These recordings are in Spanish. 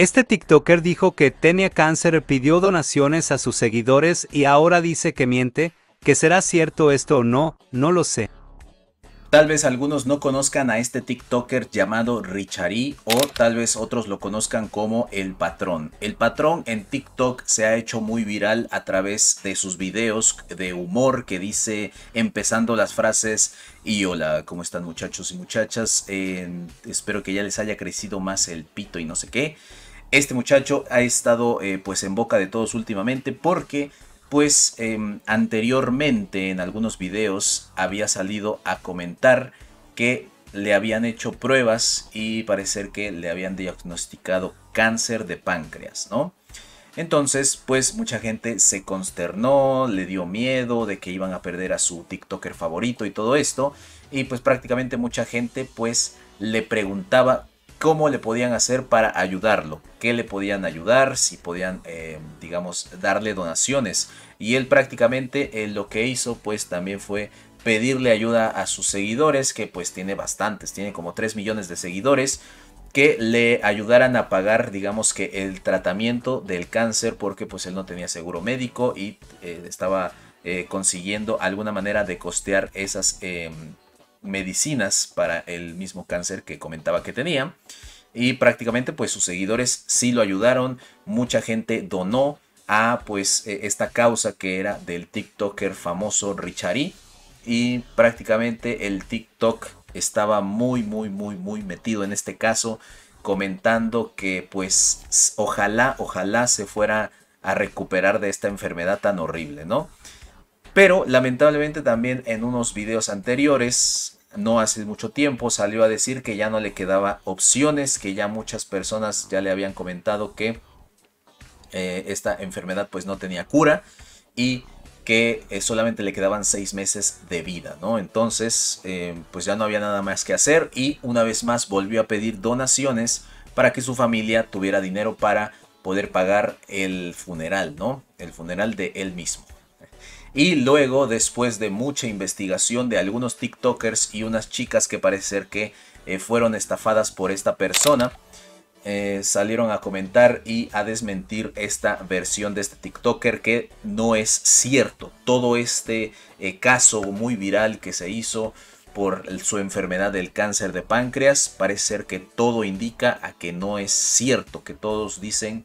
Este TikToker dijo que tenía cáncer, pidió donaciones a sus seguidores y ahora dice que miente, que será cierto esto o no, no lo sé. Tal vez algunos no conozcan a este TikToker llamado Richari o tal vez otros lo conozcan como El Patrón. El Patrón en TikTok se ha hecho muy viral a través de sus videos de humor que dice empezando las frases y hola, ¿cómo están muchachos y muchachas? espero que ya les haya crecido más el pito y no sé qué. Este muchacho ha estado eh, pues en boca de todos últimamente porque pues em, anteriormente en algunos videos había salido a comentar que le habían hecho pruebas y parecer que le habían diagnosticado cáncer de páncreas, ¿no? Entonces, pues mucha gente se consternó, le dio miedo de que iban a perder a su TikToker favorito y todo esto. Y pues prácticamente mucha gente pues le preguntaba cómo le podían hacer para ayudarlo, qué le podían ayudar, si podían, eh, digamos, darle donaciones. Y él prácticamente eh, lo que hizo pues también fue pedirle ayuda a sus seguidores, que pues tiene bastantes, tiene como 3 millones de seguidores, que le ayudaran a pagar, digamos que el tratamiento del cáncer, porque pues él no tenía seguro médico y eh, estaba consiguiendo alguna manera de costear esas em, medicinas para el mismo cáncer que comentaba que tenía. Y prácticamente pues sus seguidores sí lo ayudaron, mucha gente donó a pues e, esta causa que era del TikToker famoso Richari. E. Y prácticamente el TikTok estaba muy, muy, muy, muy metido en este caso, comentando que pues ojalá, ojalá se fuera a recuperar de esta enfermedad tan horrible, ¿no? Pero lamentablemente también en unos videos anteriores, no hace mucho tiempo, salió a decir que ya no le quedaba opciones, que ya muchas personas ya le habían comentado que eh, esta enfermedad pues no tenía cura y que eh, solamente le quedaban seis meses de vida, ¿no? Entonces, eh, pues ya no había nada más que hacer y una vez más volvió a pedir donaciones para que su familia tuviera dinero para poder pagar el funeral, ¿no? El funeral de él mismo. Y luego, después de mucha investigación de algunos TikTokers y unas chicas que parece ser que eh, fueron estafadas por esta persona, eh, salieron a comentar y a desmentir esta versión de este TikToker que no es cierto. Todo este eh, caso muy viral que se hizo por su enfermedad del cáncer de páncreas, parece ser que todo indica a que no es cierto, que todos dicen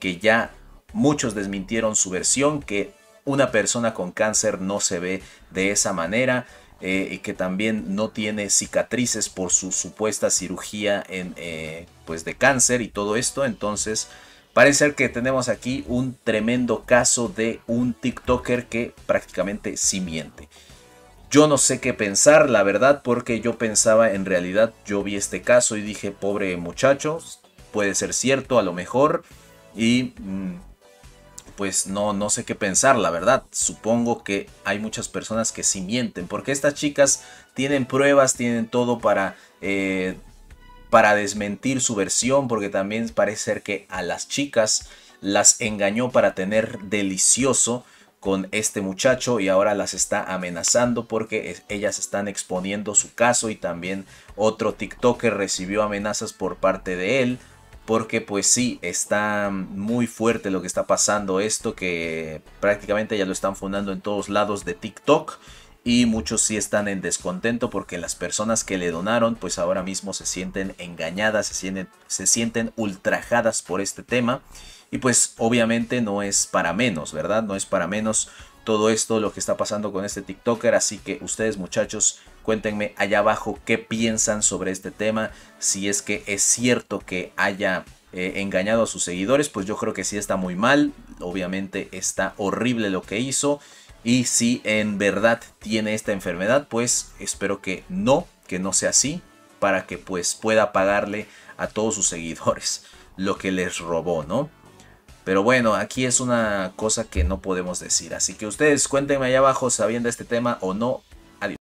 que ya muchos desmintieron su versión, que una persona con cáncer no se ve de esa manera. Eh, y que también no tiene cicatrices por su supuesta cirugía en, eh, pues de cáncer y todo esto. Entonces, parece ser que tenemos aquí un tremendo caso de un TikToker que prácticamente sí miente. Yo no sé qué pensar, la verdad, porque yo pensaba en realidad, yo vi este caso y dije, pobre muchachos, puede ser cierto a lo mejor. Y mm, pues no, no sé qué pensar, la verdad. Supongo que hay muchas personas que sí mienten, porque estas chicas tienen pruebas, tienen todo para, eh, para desmentir su versión, porque también parece ser que a las chicas las engañó para tener delicioso con este muchacho y ahora las está amenazando porque ellas están exponiendo su caso y también otro TikToker recibió amenazas por parte de él porque pues sí, está muy fuerte lo que está pasando esto, que prácticamente ya lo están fundando en todos lados de TikTok y muchos sí están en descontento porque las personas que le donaron pues ahora mismo se sienten engañadas, se sienten, se sienten ultrajadas por este tema y pues obviamente no es para menos, ¿verdad? No es para menos todo esto lo que está pasando con este TikToker, así que ustedes muchachos cuéntenme allá abajo qué piensan sobre este tema, si es que es cierto que haya eh, engañado a sus seguidores, pues yo creo que sí está muy mal, obviamente está horrible lo que hizo y si en verdad tiene esta enfermedad, pues espero que no, que no sea así, para que pues pueda pagarle a todos sus seguidores lo que les robó, ¿no? Pero bueno, aquí es una cosa que no podemos decir. Así que ustedes cuéntenme allá abajo sabiendo este tema o no,